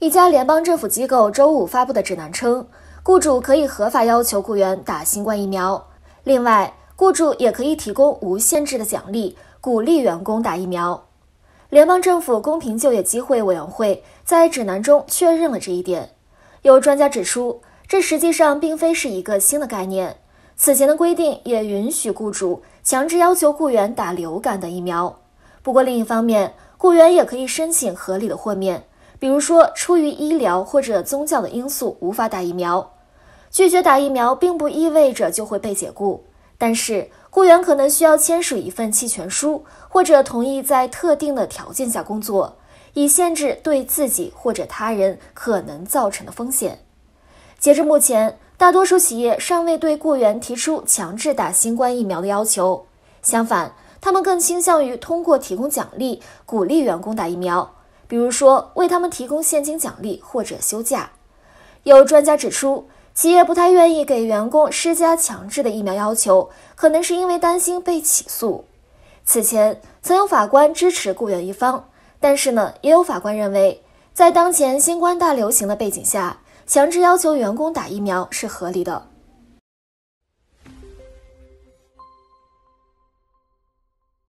一家联邦政府机构周五发布的指南称，雇主可以合法要求雇员打新冠疫苗。另外，雇主也可以提供无限制的奖励，鼓励员工打疫苗。联邦政府公平就业机会委员会在指南中确认了这一点。有专家指出，这实际上并非是一个新的概念。此前的规定也允许雇主强制要求雇员打流感的疫苗。不过，另一方面，雇员也可以申请合理的豁免。比如说，出于医疗或者宗教的因素无法打疫苗，拒绝打疫苗并不意味着就会被解雇，但是雇员可能需要签署一份弃权书，或者同意在特定的条件下工作，以限制对自己或者他人可能造成的风险。截至目前，大多数企业尚未对雇员提出强制打新冠疫苗的要求，相反，他们更倾向于通过提供奖励鼓励员工打疫苗。比如说，为他们提供现金奖励或者休假。有专家指出，企业不太愿意给员工施加强制的疫苗要求，可能是因为担心被起诉。此前，曾有法官支持雇员一方，但是呢，也有法官认为，在当前新冠大流行的背景下，强制要求员工打疫苗是合理的。